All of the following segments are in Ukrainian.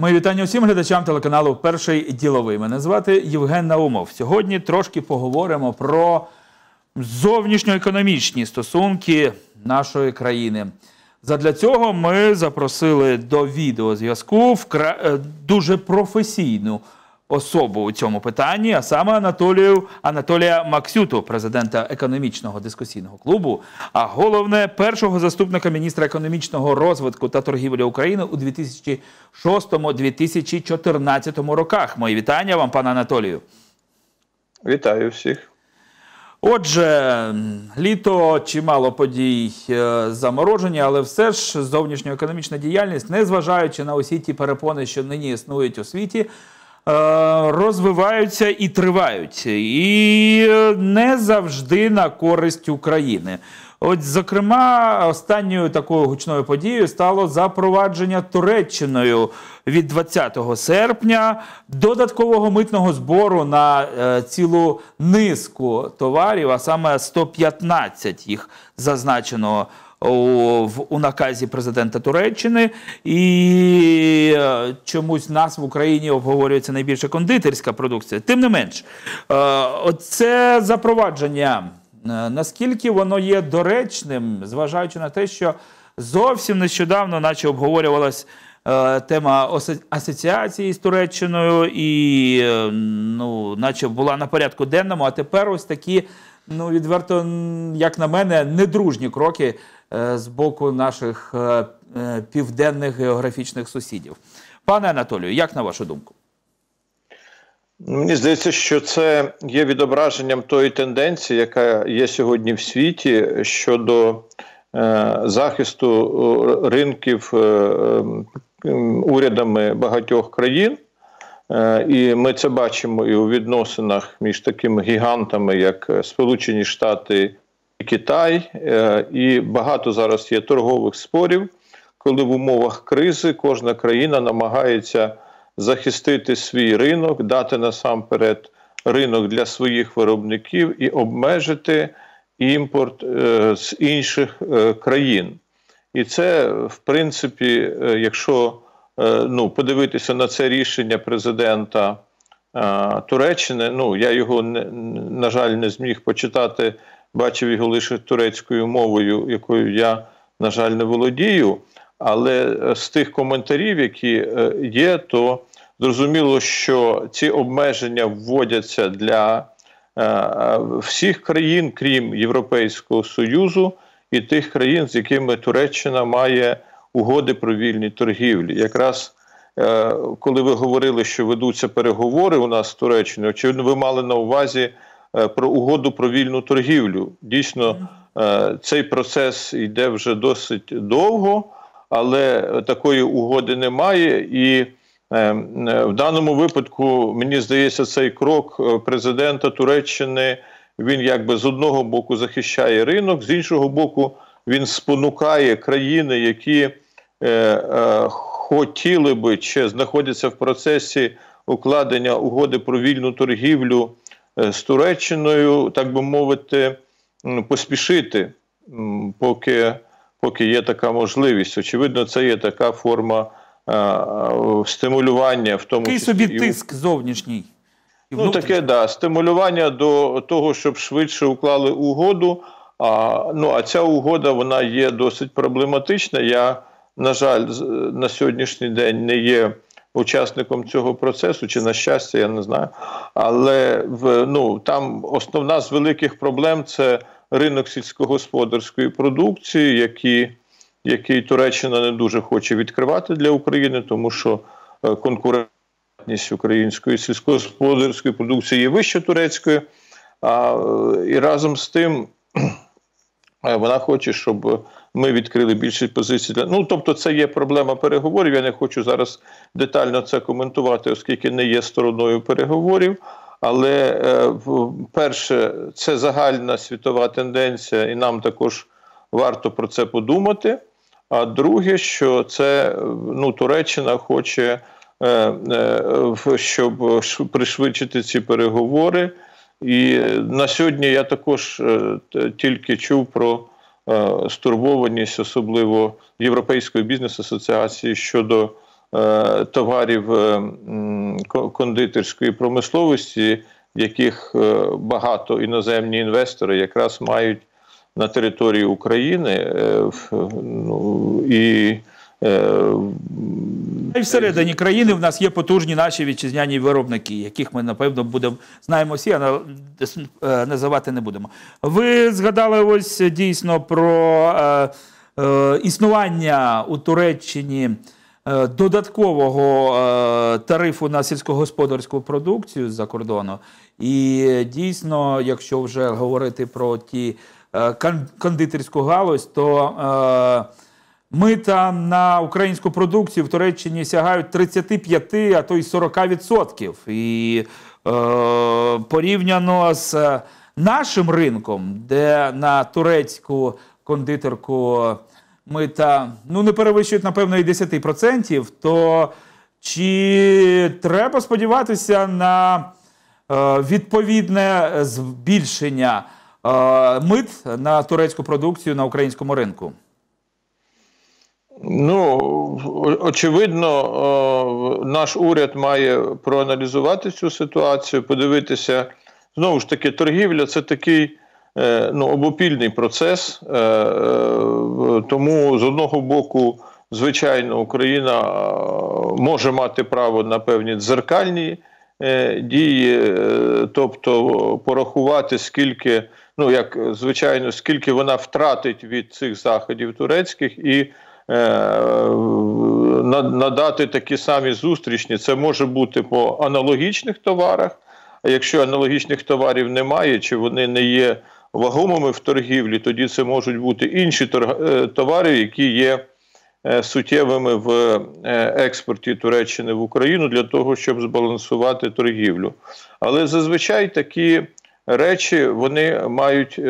Мої вітання усім глядачам телеканалу Перший діловий. Мене звати Євген Наумов. Сьогодні трошки поговоримо про зовнішньоекономічні стосунки нашої країни. Задля цього ми запросили до відеозв'язку вкра... Е, дуже професійну особу у цьому питанні, а саме Анатолію Анатолія Максюту, президента економічного дискусійного клубу, а головне першого заступника міністра економічного розвитку та торгівлі України у 2006-2014 роках. Мої вітання вам, пане Анатолію. Вітаю всіх. Отже, літо чимало подій е, заморожені, але все ж зовнішньоекономічна діяльність, незважаючи на усі ті перепони, що нині існують у світі, Е, розвиваються і тривають, і не завжди на користь України. От, зокрема, останньою такою гучною подією стало запровадження Туреччиною від 20 серпня додаткового митного збору на е, цілу низку товарів, а саме 115 їх зазначено у наказі президента Туреччини, і е, чомусь нас в Україні обговорюється найбільше кондитерська продукція. Тим не менш, е, це запровадження. Е, наскільки воно є доречним, зважаючи на те, що зовсім нещодавно, наче обговорювалась тема асоціації з Туреччиною, і ну, наче була на порядку денному, а тепер ось такі ну відверто, як на мене, недружні кроки е, з боку наших е, е, південних географічних сусідів. Пане Анатолію, як на вашу думку? Ну, мені здається, що це є відображенням тої тенденції, яка є сьогодні в світі щодо е, захисту ринків е, урядами багатьох країн. Е, і ми це бачимо і у відносинах між такими гігантами, як е, Сполучені Штати і Китай. Е, і багато зараз є торгових спорів, коли в умовах кризи кожна країна намагається захистити свій ринок, дати насамперед ринок для своїх виробників і обмежити імпорт з інших країн. І це в принципі, якщо Е, ну, подивитися на це рішення президента е, Туреччини. Ну я його на жаль не зміг почитати. Бачив його лише турецькою мовою, якою я, на жаль, не володію. Але е, з тих коментарів, які є, то зрозуміло, що ці обмеження вводяться для всіх країн, крім Європейського Союзу, і тих країн, з якими Туреччина має угоди про вільні торгівлі. Якраз е, коли ви говорили, що ведуться переговори у нас з Туреччиною, очевидно, ви мали на увазі е, про угоду про вільну торгівлю. Дійсно, е, цей процес йде вже досить довго, але такої угоди немає. І е, в даному випадку мені здається, цей крок е, президента Туреччини він якби з одного боку захищає ринок, з іншого боку, він спонукає країни, які Е, е, хотіли би чи знаходяться в процесі укладення угоди про вільну торгівлю е, з Туреччиною, так би мовити, поспішити, поки поки є така можливість. Очевидно, це є така форма стимулювання в тому числі. собі тиск зовнішній. Ну таке да, стимулювання до того, щоб швидше уклали угоду. А ну а ця угода вона є досить проблематична. Я на жаль, е, на сьогоднішній день не є учасником цього процесу, чи на щастя, я не знаю. Але в ну там основна з великих проблем це ринок сільськогосподарської продукції, які, який Туреччина не дуже хоче відкривати для України, тому що е, конкурентність української сільськогосподарської продукції є вища турецької. А, е, І разом з тим. Е, вона хоче, щоб ми відкрили більшість позицій для ну, тобто, це є проблема переговорів. Я не хочу зараз детально це коментувати, оскільки не є стороною переговорів. Але е, перше, це загальна світова тенденція, і нам також варто про це подумати. А друге, що це ну, Туреччина хоче е, щоб пришвидшити ці переговори. І на сьогодні я також е, тільки чув про е, стурбованість, особливо Європейської бізнес-асоціації щодо е, товарів кондитерської промисловості, яких багато іноземні інвестори якраз мають на території України ну, і й всередині країни в нас є потужні наші вітчизняні виробники, яких ми напевно будемо знаємо всі, а е, називати не будемо. Ви згадали ось дійсно про е, е, існування у Туреччині. Е, додаткового е, тарифу на сільськогосподарську продукцію з-за кордону, і дійсно, якщо вже говорити про ті е, кондитерську галузь, то е, Мита на українську продукцію в Туреччині сягають 35, а то й 40%. І е, порівняно з е, нашим ринком, де на турецьку кондитерку мита ну, не перевищують, напевно, і 10%, то чи треба сподіватися на е, відповідне збільшення е, мит на турецьку продукцію на українському ринку? Ну, очевидно, е, наш уряд має проаналізувати цю ситуацію, подивитися. Знову ж таки, торгівля це такий е, ну, обопільний процес. Е, тому з одного боку, звичайно, Україна може мати право на певні дзеркальні дії, тобто порахувати, скільки, ну як звичайно, скільки вона втратить від цих заходів турецьких і. Е, надати такі самі зустрічні. Це може бути по аналогічних товарах. А якщо аналогічних товарів немає, чи вони не є вагомими в торгівлі, тоді це можуть бути інші е, товари, які є е, суттєвими в експорті Туреччини в Україну для того, щоб збалансувати торгівлю. Але зазвичай такі речі вони мають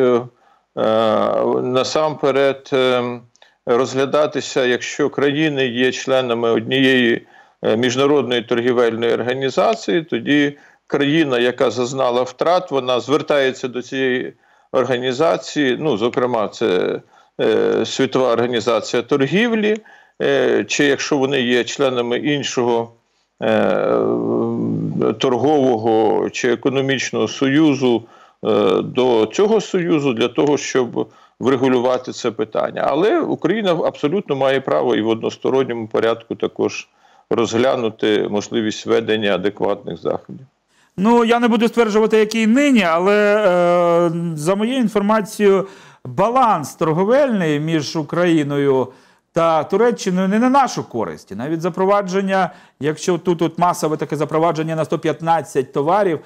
насамперед. Ем, розглядатися, якщо країни є членами однієї е, міжнародної торгівельної організації, тоді країна, яка зазнала втрат, вона звертається до цієї організації. Ну, зокрема, це е, Світова організація торгівлі, е, чи якщо вони є членами іншого. Торгового чи економічного союзу до цього союзу для того, щоб врегулювати це питання. Але Україна абсолютно має право і в односторонньому порядку також розглянути можливість ведення адекватних заходів. Ну я не буду стверджувати, який нині, але е, за моєю інформацією, баланс торговельний між Україною. Та Туреччиною не на нашу користь. Навіть запровадження, якщо тут, тут масове таке запровадження на 115 товарів,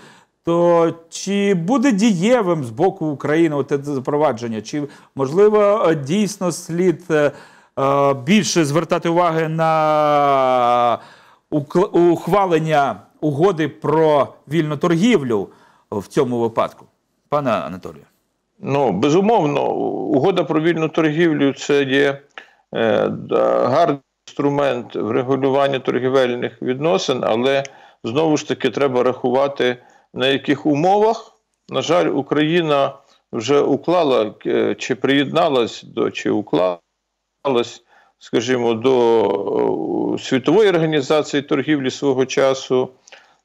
то чи буде дієвим з боку України те запровадження? Чи можливо е, дійсно слід е, е, більше звертати уваги на ухвалення угоди про вільну торгівлю в цьому випадку, пане Анатолію? Ну безумовно, угода про вільну торгівлю це є гарний інструмент врегулювання торгівельних відносин, але знову ж таки треба рахувати на яких умовах, на жаль, Україна вже уклала е, чи приєдналась до чи уклалась, скажімо, до е, світової організації торгівлі свого часу.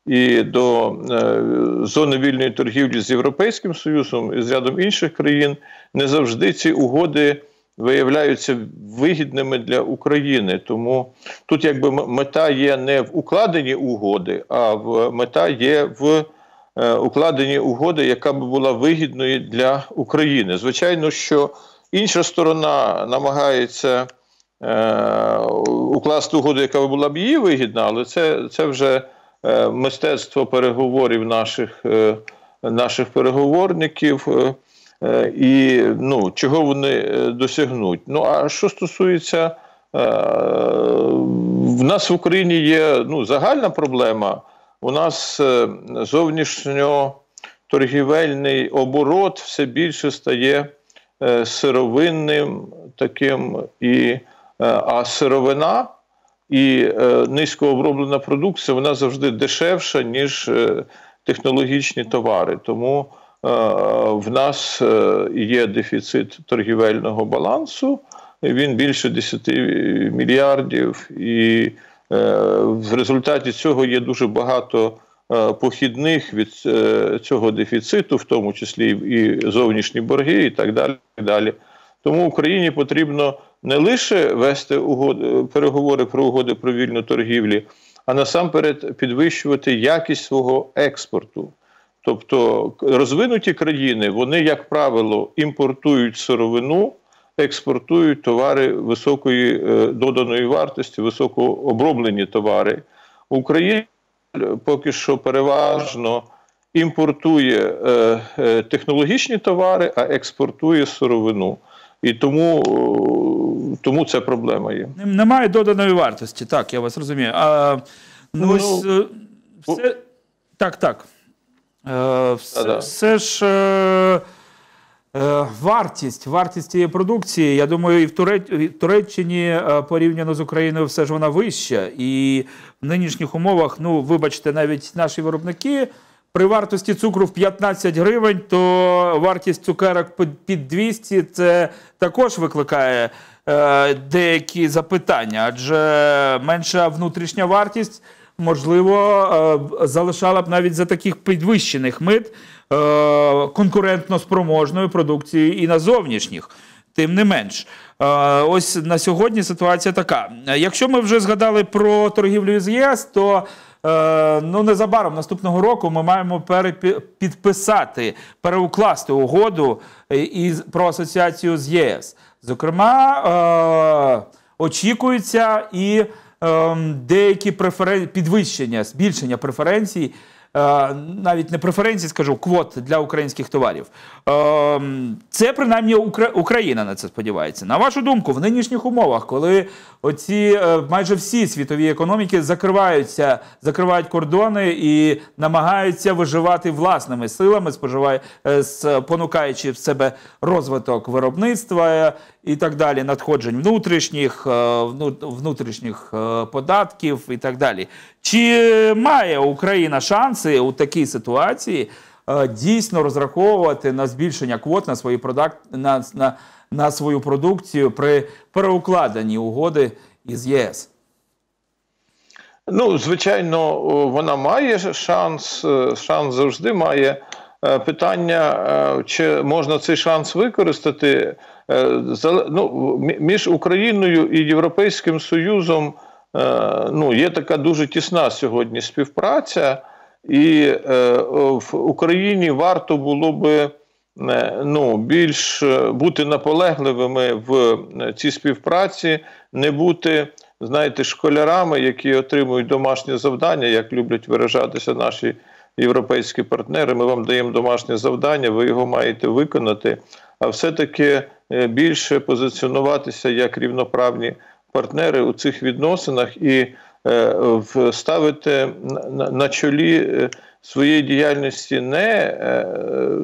І до е, зони вільної торгівлі з Європейським Союзом і з рядом інших країн не завжди ці угоди виявляються вигідними для України. Тому тут якби мета є не в укладенні угоди, а в мета є в Е, укладені угоди, яка б була вигідною для України. Звичайно, що інша сторона намагається е, укласти угоду, яка була б її вигідна, але це це вже е, мистецтво переговорів наших наших переговорників. І ну, чого вони досягнуть. Ну а що стосується, в нас в Україні є ну, загальна проблема у нас е, зовнішньоторгівельний оборот все більше стає е, сировинним таким, і, е, а сировина і низькооброблена продукція вона завжди дешевша, ніж технологічні товари. Тому в нас є дефіцит торгівельного балансу, він більше 10 мільярдів. і Е, в результаті цього є дуже багато е, похідних від е, цього дефіциту, в тому числі і зовнішні борги, і так далі. І далі. Тому Україні потрібно не лише вести угод... переговори про угоди про вільну торгівлю, а насамперед підвищувати якість свого експорту. Тобто розвинуті країни, вони, як правило, імпортують сировину експортують товари високої е, доданої вартості, високооброблені товари. Україна поки що переважно імпортує е, е, технологічні товари, а експортує сировину. І тому тому це проблема є. Немає доданої вартості, так, я вас розумію. А, ну, ну ось все... Так, так. Все, все ж Е, вартість вартість цієї продукції, я думаю, і в Туреччині е, порівняно з Україною все ж вона вища. І в нинішніх умовах, ну вибачте, навіть наші виробники при вартості цукру в 15 гривень, то вартість цукерок під 200 це також викликає е, деякі запитання, адже менша внутрішня вартість можливо залишала б навіть за таких підвищених мит. Е, конкурентно спроможною продукцією і на зовнішніх. Тим не менш, е, ось на сьогодні ситуація така. Якщо ми вже згадали про торгівлю з ЄС, то е, ну незабаром наступного року ми маємо підписати, переукласти угоду із про асоціацію з ЄС. Зокрема, очікується і ем, деякі преференції підвищення, збільшення преференцій. Е, навіть не преференції, скажу квот для українських товарів. Ем, це принаймні Україна на це сподівається. На вашу думку, в нинішніх умовах, коли оці е, майже всі світові економіки закриваються, закривають кордони і намагаються виживати власними силами, споживає е, понукаючи в себе розвиток виробництва е, і так далі, надходжень внутрішніх внутрішніх податків і так далі. Чи має Україна шанси у такій ситуації? Е, дійсно розраховувати на збільшення квот на свої продакт на, на, на свою продукцію при переукладенні угоди із ЄС. Ну, звичайно, вона має шанс, е, шанс завжди має. Е, питання, чи можна цей шанс використати ну, між Україною і Європейським Союзом ну, є така дуже тісна сьогодні співпраця і е, в Україні варто було би е, ну, більш е, бути наполегливими в цій співпраці, не бути. Знаєте, школярами, які отримують домашнє завдання, як люблять виражатися наші європейські партнери, ми вам даємо домашнє завдання, ви його маєте виконати, а все-таки більше позиціонуватися як рівноправні партнери у цих відносинах і Е, ставити на чолі е, своєї діяльності не е,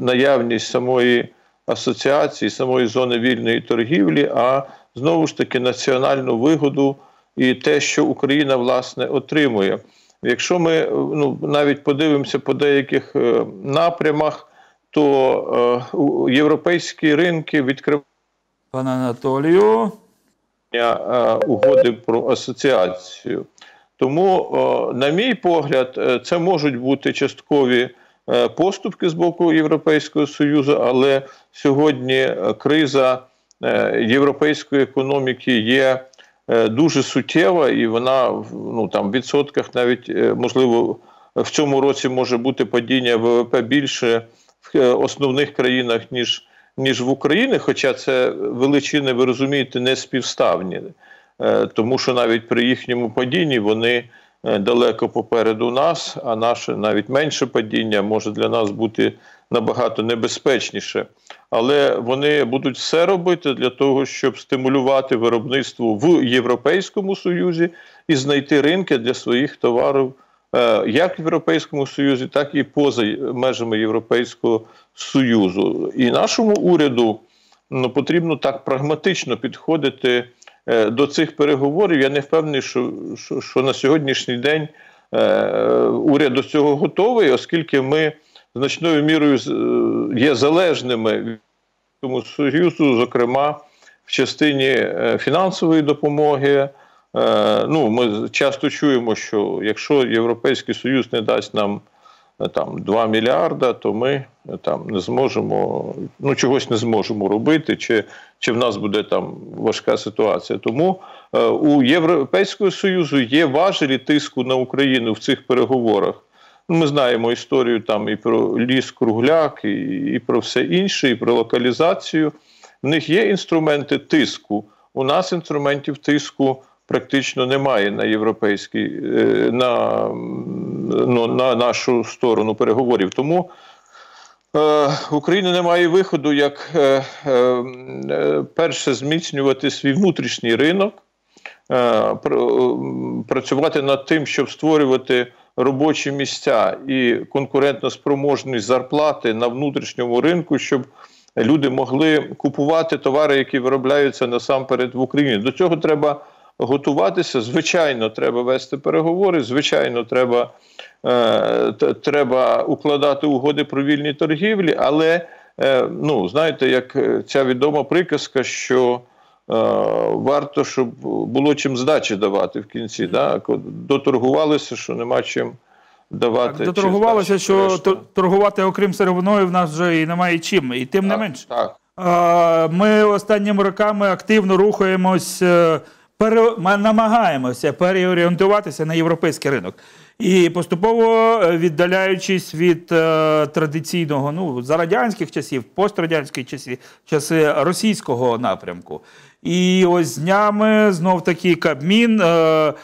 наявність самої асоціації, самої зони вільної торгівлі, а знову ж таки національну вигоду і те, що Україна власне отримує. Якщо ми ну, навіть подивимося по деяких напрямах, то європейські ринки відкривають Пане Анатолію. Угоди про асоціацію. Тому, е, на мій погляд, е, це можуть бути часткові е, поступки з боку Європейського Союзу, але сьогодні криза європейської економіки є дуже суттєва, і вона ну, там, в відсотках навіть можливо в цьому році може бути падіння ВВП більше в основних країнах ніж ніж в Україні. Хоча це величини, ви розумієте, не співставні. Е, тому що навіть при їхньому падінні вони е, далеко попереду нас, а наше навіть менше падіння може для нас бути набагато небезпечніше. Але вони будуть все робити для того, щоб стимулювати виробництво в Європейському Союзі і знайти ринки для своїх товарів. Е, як в Європейському Союзі, так і поза межами Європейського Союзу, і нашому уряду ну, потрібно так прагматично підходити Е, до цих переговорів. Я не впевнений, що, що, що на сьогоднішній день е, уряд до цього готовий, оскільки ми значною мірою е, є залежними від тому союзу, зокрема в частині фінансової допомоги. Ну, ми часто чуємо, що якщо Європейський Союз не дасть нам Е, там 2 мільярда, то ми е, там не зможемо, ну чогось не зможемо робити, чи чи в нас буде там важка ситуація. Тому е, у Європейського Союзу є важелі тиску на Україну в цих переговорах. Ну, ми знаємо історію там і про ліс кругляк, і, і про все інше, і про локалізацію. В них є інструменти тиску. У нас інструментів тиску практично немає на європейський е, на ну, на нашу сторону переговорів. Тому е, Україна не має виходу, як е, е, перше зміцнювати свій внутрішній ринок, е, працювати над тим, щоб створювати. Робочі місця і конкурентноспроможність зарплати на внутрішньому ринку, щоб люди могли купувати товари, які виробляються насамперед в Україні. До цього треба готуватися. Звичайно, треба вести переговори. Звичайно, треба е, треба укладати угоди про вільні торгівлі. Але е, ну знаєте, як ця відома приказка, що е, варто, щоб було чим здачі давати в кінці, да доторгувалися, що нема чим. Давати так, доторгувалося, що решта. торгувати окрім сировиною в нас вже і немає чим, і тим так, не менш. Так. Ми останніми роками активно рухаємось е, ми намагаємося переорієнтуватися на європейський ринок. І поступово е, віддаляючись від е, традиційного, ну за радянських часів, пострадянських часів, часи російського напрямку. І ось днями знов таки Кабмін. Е, е,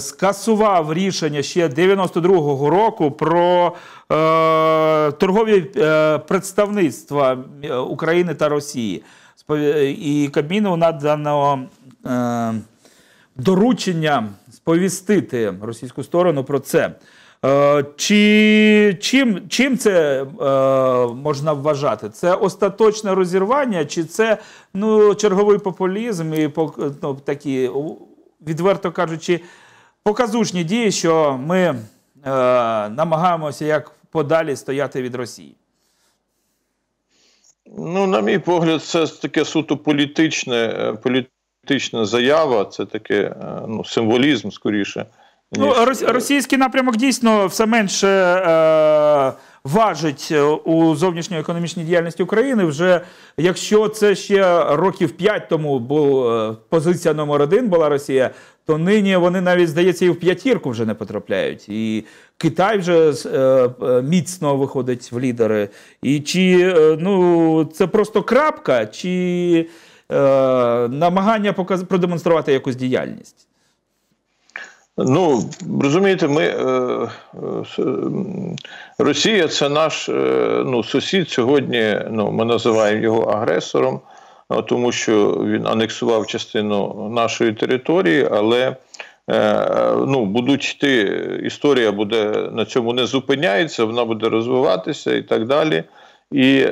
Скасував рішення ще 92-го року про е, торгові е, представництва України та Росії. І Кабміну надано Е, доручення сповістити російську сторону про це. Е, чи чим чим це е, можна вважати? Це остаточне розірвання, чи це ну черговий популізм і ну, такі, відверто кажучи, показушні дії, що ми е, намагаємося як подалі стояти від Росії? Ну, на мій погляд, це таке суто політичне. Е, політичне політична заява, це таке е, ну, символізм скоріше. Ну, російський напрямок дійсно все менше е, важить е, у зовнішньоекономічній діяльності України. Вже якщо це ще років п'ять тому була е, позиція номер один була Росія, то нині вони навіть здається і в п'ятірку вже не потрапляють. І Китай вже е, міцно виходить в лідери. І чи е, ну це просто крапка, чи. Е, намагання продемонструвати якусь діяльність? Ну розумієте, ми е, е Росія це наш е, ну, сусід сьогодні. Ну ми називаємо його агресором, е, тому що він анексував частину нашої території, але ну, будуть йти. Історія буде на цьому не зупиняється, вона буде розвиватися і так далі. І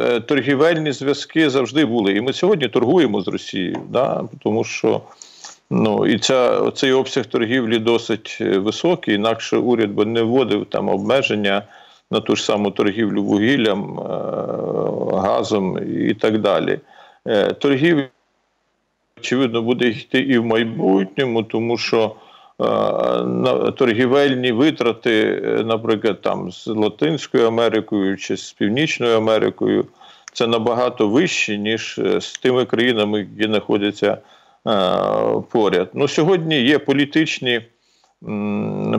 Е, торгівельні зв'язки завжди були. І ми сьогодні торгуємо з Росією, да? тому що ну, і ця, цей обсяг торгівлі досить е, високий, інакше уряд би не вводив там обмеження на ту ж саму торгівлю вугіллям, е, газом і так далі. Торгівля, очевидно, буде йти і в майбутньому, тому що. Е, торгівельні витрати, е, наприклад, там з Латинською Америкою чи з Північною Америкою, це набагато вище, ніж е, з тими країнами, які знаходяться поряд. Ну, Сьогодні є політичні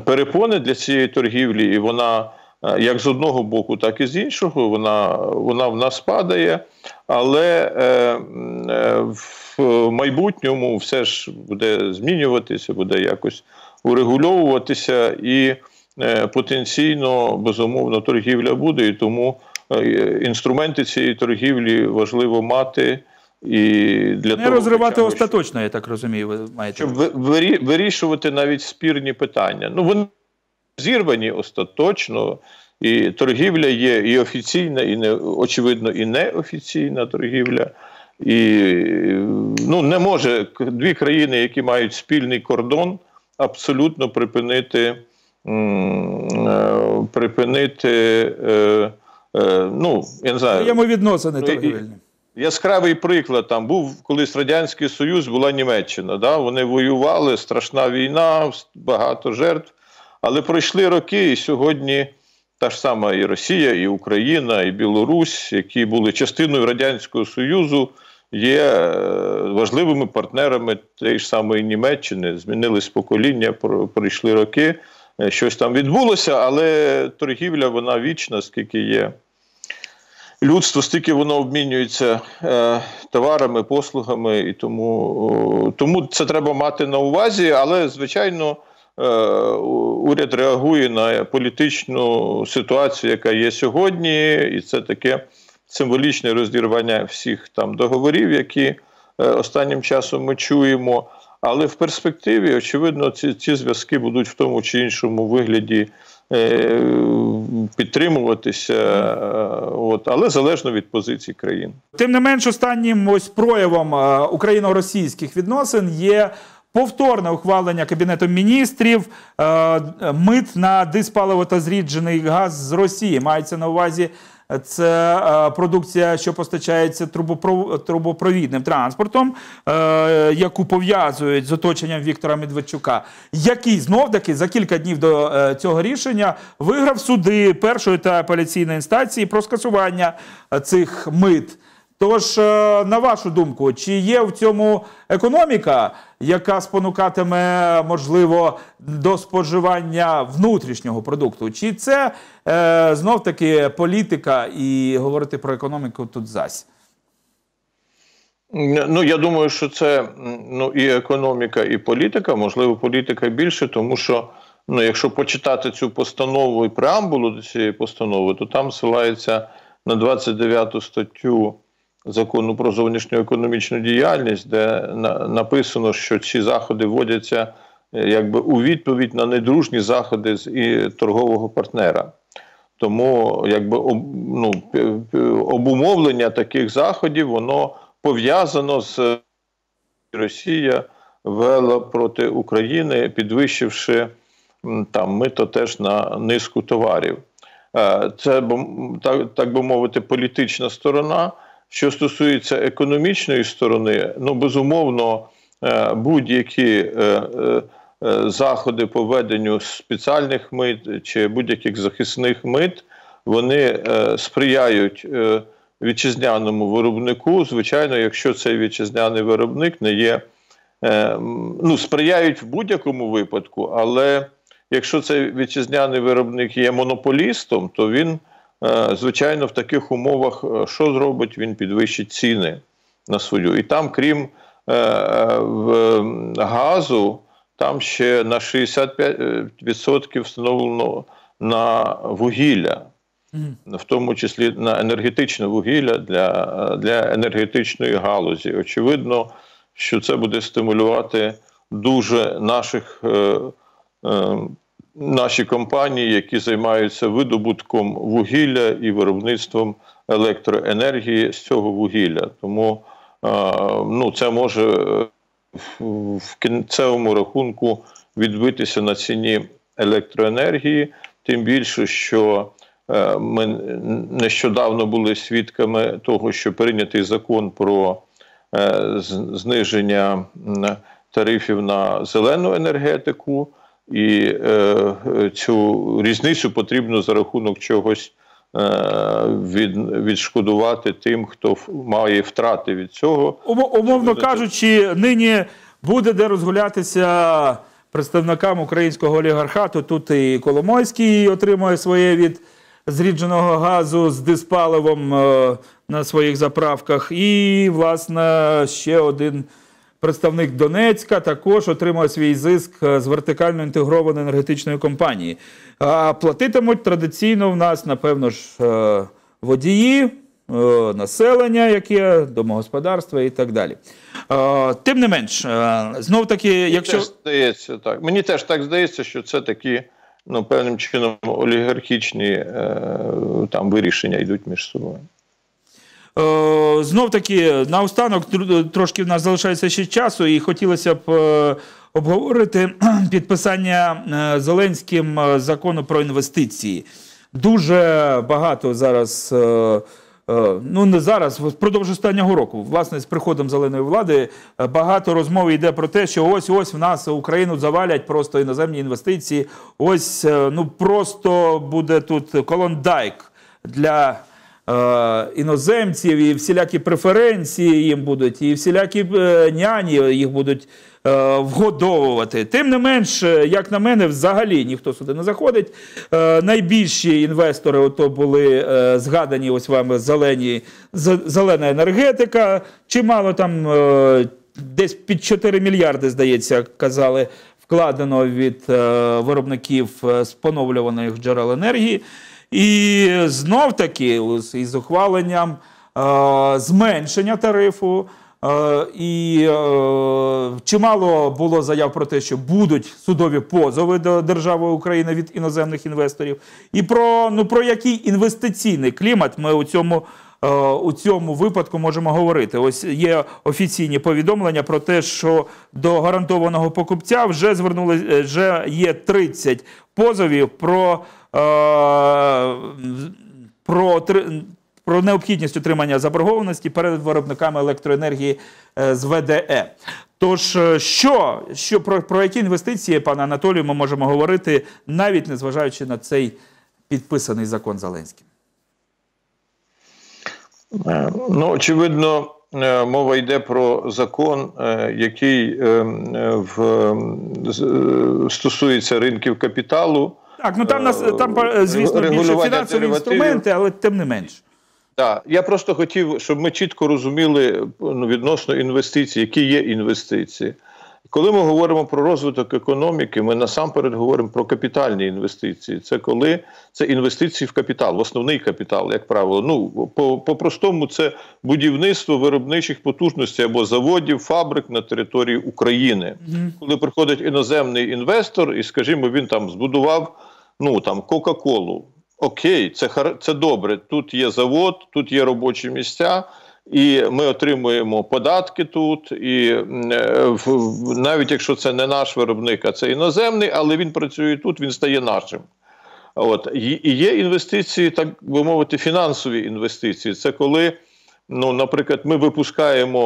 перепони для цієї торгівлі, і вона. Як з одного боку, так і з іншого, вона вона в нас падає, але е, е, Е, в майбутньому все ж буде змінюватися, буде якось урегульовуватися, і е, потенційно безумовно торгівля буде. І тому е, інструменти цієї торгівлі важливо мати. І для Не ну, того, розривати хоча, остаточно, я так розумію, ви маєте. Щоб вирішувати навіть спірні питання. Ну, вони зірвані остаточно, і торгівля є і офіційна, і не очевидно, і неофіційна торгівля. І ну, не може дві країни, які мають спільний кордон, абсолютно припинити е, припинити е, е, ну, я не знаю, йому відносини торгівельні. Яскравий приклад там був колись Радянський Союз, була Німеччина. Да? Вони воювали, страшна війна, багато жертв. Але пройшли роки, і сьогодні та ж сама і Росія, і Україна, і Білорусь, які були частиною Радянського Союзу, є е, важливими партнерами тієї ж самої Німеччини. Змінились покоління, пройшли роки. Е, щось там відбулося, але торгівля вона вічна, скільки є. Людство стільки воно обмінюється е, товарами, послугами, і тому о, тому це треба мати на увазі. Але, звичайно, Е, уряд реагує на політичну ситуацію, яка є сьогодні, і це таке символічне розірвання всіх там договорів, які е, останнім часом ми чуємо. Але в перспективі, очевидно, ці ці зв'язки будуть в тому чи іншому вигляді е, підтримуватися, е, от але залежно від позиції країн. Тим не менш, останнім ось проявом е, україно-російських відносин є Повторне ухвалення Кабінетом міністрів е, мит на диспаливо та зріджений газ з Росії. Мається на увазі е, це е, продукція, що постачається трубопровідним транспортом, е, яку пов'язують з оточенням Віктора Медведчука, який знов таки за кілька днів до е, цього рішення виграв суди першої та апеляційної інстанції про скасування е, цих мит. Тож, е, на вашу думку, чи є в цьому економіка, яка спонукатиме можливо до споживання внутрішнього продукту? Чи це е, знов таки політика і говорити про економіку тут зась? Ну, я думаю, що це ну і економіка, і політика. Можливо, політика більше, тому що ну, якщо почитати цю постанову і преамбулу до цієї постанови, то там силається на 29 статтю закону про зовнішню економічну діяльність, де на написано, що ці заходи вводяться е, якби у відповідь на недружні заходи з і торгового партнера. Тому якби ну, обумовлення таких заходів воно пов'язано з е, Росія вела проти України, підвищивши там мито теж на низку товарів. Е, це так, так би мовити, політична сторона. Що стосується економічної сторони, ну безумовно, е, будь-які е, е, заходи по веденню спеціальних мит чи будь-яких захисних мит, вони сприяють вітчизняному виробнику. Звичайно, якщо цей вітчизняний виробник не є, ну сприяють в будь-якому випадку, але якщо цей вітчизняний виробник є монополістом, то він Е, звичайно, в таких умовах е, що зробить? Він підвищить ціни на свою. І там, крім е, газу, там ще на 65% встановлено на вугілля. В тому числі на енергетичне вугілля для для енергетичної галузі. Очевидно, що це буде стимулювати дуже наших наші компанії, які займаються видобутком вугілля і виробництвом електроенергії з цього вугілля. Тому ну, це може е, в кінцевому рахунку відбитися на ціні електроенергії, тим більше, що е, ми нещодавно були свідками того, що прийнятий закон про е, зниження тарифів на зелену енергетику і е, цю різницю потрібно за рахунок чогось е, від, відшкодувати тим, хто має втрати від цього. Умовно кажучи, нині буде де розгулятися представникам українського олігархату. Тут і Коломойський отримує своє від. Зрідженого газу з диспаливом е, на своїх заправках, і власне ще один. Представник Донецька також отримав свій зиск е, з вертикально інтегрованої енергетичної компанії. А платитимуть традиційно в нас, напевно ж, е, водії, е, населення, яке домогосподарства і так далі. Тим не менш, знов таки, якщо Мені теж здається, так мені теж так здається, що це такі ну певним чином олігархічні там вирішення йдуть між собою. Е, Знов таки, наостанок трошки в нас залишається ще часу, і хотілося б е, обговорити підписання е, Зеленським закону про інвестиції. Дуже багато зараз. Ну не зараз, впродовж останнього року, власне, з приходом зеленої влади багато розмов йде про те, що ось ось в нас Україну завалять просто іноземні інвестиції. Ось ну просто буде тут колондайк для. Е, іноземців, і всілякі преференції їм будуть, і всілякі е, няні їх будуть е, вгодовувати. Тим не менш, як на мене, взагалі ніхто сюди не заходить. Найбільші інвестори ото були згадані ось вами зелені, зелена енергетика, чимало там. Десь під 4 мільярди, здається, казали, вкладено від виробників з поновлюваних джерел енергії. І знов таки із ухваленням е, зменшення тарифу. Е, і е, чимало було заяв про те, що будуть судові позови до держави України від іноземних інвесторів, і про ну про який інвестиційний клімат ми у цьому у цьому випадку можемо говорити. Ось є офіційні повідомлення про те, що до гарантованого покупця вже звернули вже є 30 позовів про. Е, про про необхідність утримання заборгованості перед виробниками електроенергії е, з ВДЕ. Тож, е, що що про, про які інвестиції, пане Анатолію, ми можемо говорити, навіть незважаючи на цей підписаний закон Зеленським? Ну, очевидно, мова йде про закон, який ем, в, стосується ринків капіталу. Так, ну там нас там е, е, звісно більше фінансові інструменти, але тим не менш Так, я просто хотів, щоб ми чітко розуміли ну, відносно інвестицій, які є інвестиції. Коли ми говоримо про розвиток економіки, ми насамперед говоримо про капітальні інвестиції. Це коли це інвестиції в капітал, в основний капітал, як правило. Ну по-простому, це будівництво виробничих потужностей або заводів, фабрик на території України. Mm -hmm. Коли приходить іноземний інвестор, і, скажімо, він там збудував ну там Кока-Колу. Окей, це це добре. Тут є завод, тут є робочі місця, і ми отримуємо податки тут. І е, навіть якщо це не наш виробник, а це іноземний, але він працює тут, він стає нашим. От і є інвестиції, так би мовити, фінансові інвестиції. Це коли, ну, наприклад, ми випускаємо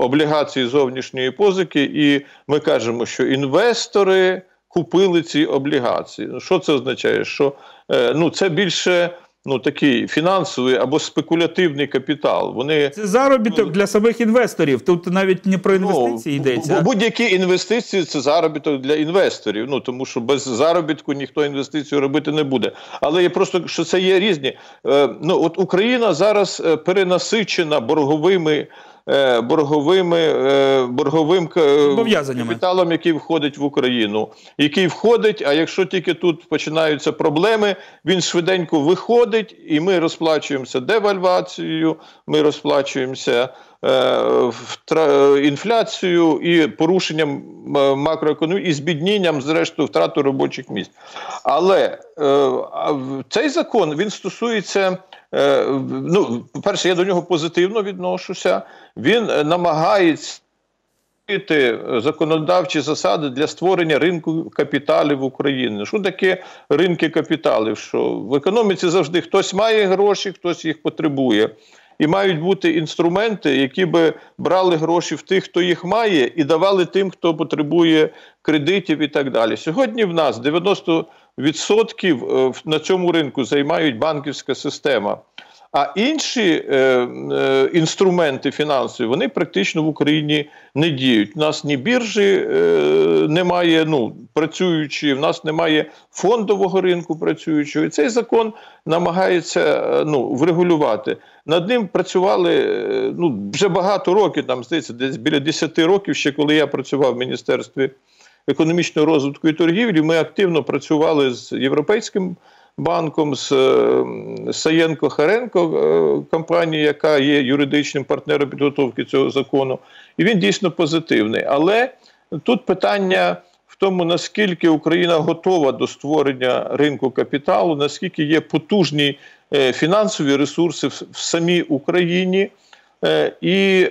облігації зовнішньої позики, і ми кажемо, що інвестори купили ці облігації. Ну, що це означає? Що е, ну це більше. Ну, такий фінансовий або спекулятивний капітал. Вони це заробіток ну, для самих інвесторів. Тут навіть не про ну, інвестиції ну, йдеться. Будь-які інвестиції це заробіток для інвесторів. Ну тому що без заробітку ніхто інвестицію робити не буде. Але я просто що це є різні. Е, ну от Україна зараз е, перенасичена борговими Е, борговими е, борговим е, капіталом, який входить в Україну, який входить. А якщо тільки тут починаються проблеми, він швиденько виходить, і ми розплачуємося девальвацією, ми розплачуємося Е, е, інфляцію і порушенням е, макроекономії, і збіднінням, зрештою, втрату робочих місць. Але цей закон він стосується. Ну, перше, я до нього позитивно відношуся. Він намагається законодавчі засади для створення ринку капіталів України. Що таке ринки капіталів? Що в економіці завжди хтось має гроші, хтось їх потребує і мають бути інструменти, які би брали гроші в тих, хто їх має, і давали тим, хто потребує кредитів і так далі. Сьогодні в нас 90% е, на цьому ринку займають банківська система. А інші е, е, інструменти фінансові вони практично в Україні не діють. У нас ні біржі е, немає, ну працюючи, в нас немає фондового ринку працюючого. І цей закон намагається е, ну, врегулювати. Над ним працювали е, ну, вже багато років, там здається, десь біля 10 років, ще коли я працював в міністерстві економічного розвитку і торгівлі. Ми активно працювали з європейським банком, з е, Саєнко Харенко, е, компанії, яка є юридичним партнером підготовки цього закону. І він дійсно позитивний. Але тут питання. В тому наскільки Україна готова до створення ринку капіталу, наскільки є потужні е, фінансові ресурси в самій Україні. І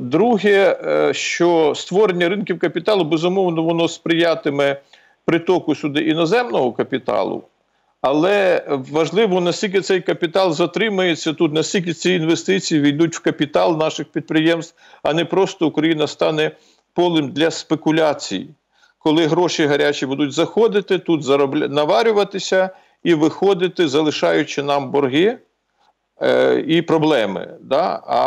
друге, що створення ринків капіталу безумовно воно сприятиме притоку сюди іноземного капіталу, але важливо, наскільки цей капітал затримається тут, наскільки ці інвестиції війдуть в капітал наших підприємств, а не просто Україна стане полем для спекуляцій, коли гроші гарячі будуть заходити, тут заробля... наварюватися і виходити, залишаючи нам борги е, і проблеми. Да? А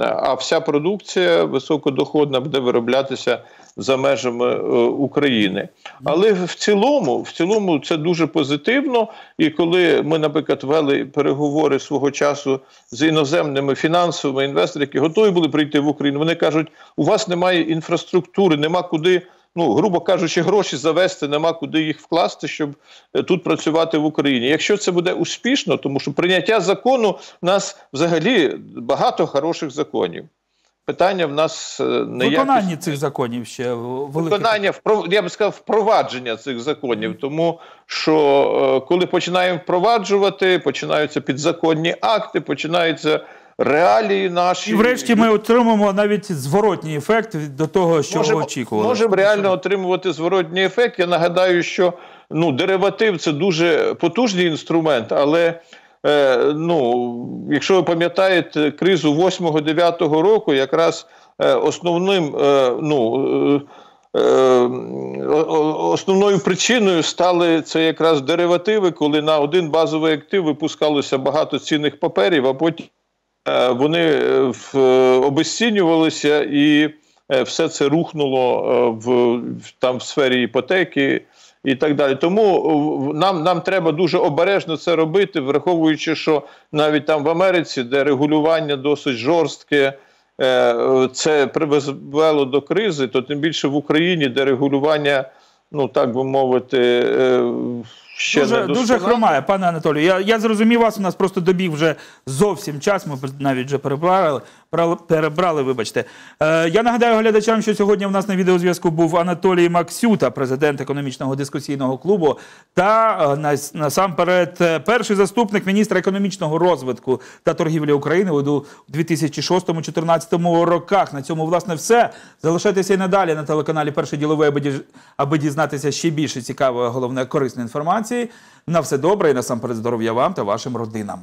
а вся продукція високодоходна буде вироблятися за межами е, України. Але в цілому, в цілому, це дуже позитивно. І коли ми, наприклад, вели переговори свого часу з іноземними фінансовими інвесторами, які готові були прийти в Україну, вони кажуть: у вас немає інфраструктури, нема куди. Ну, грубо кажучи, гроші завести, нема куди їх вкласти, щоб е, тут працювати в Україні. Якщо це буде успішно, тому що прийняття закону у нас взагалі багато хороших законів. Питання в нас е, не виконання цих законів ще велике. виконання я б сказав, впровадження цих законів, тому що е, коли починаємо впроваджувати, починаються підзаконні акти, починаються реалії наші, і врешті ми отримаємо навіть зворотній ефект до того, що можемо, очікували. Можемо реально отримувати зворотній ефект. Я нагадаю, що ну дериватив це дуже потужний інструмент, але е, ну, якщо ви пам'ятаєте кризу 8-9 року, якраз е, основним е, ну, е, е, Основною причиною стали це якраз деривативи, коли на один базовий актив випускалося багато цінних паперів, а потім е, вони обесцінювалися і все це рухнуло в там в сфері іпотеки, і так далі. Тому е, нам нам треба дуже обережно це робити, враховуючи, що навіть там в Америці, де регулювання досить жорстке, е, це привело до кризи, то тим більше в Україні, де регулювання, ну так би мовити, е, Ще дуже дуже хромає, пане Анатолію. Я я зрозумів вас. У нас просто добіг вже зовсім час. Ми навіть вже переправили перебрали, вибачте. Е, я нагадаю глядачам, що сьогодні в нас на відеозв'язку був Анатолій Максюта, президент економічного дискусійного клубу, та е, насамперед е, перший заступник міністра економічного розвитку та торгівлі України у 2006-2014 роках. На цьому власне все. Залишайтеся і надалі на телеканалі Перший діловий, аби дізнатися ще більше цікавої, головне корисної інформації. На все добре і насамперед здоров'я вам та вашим родинам.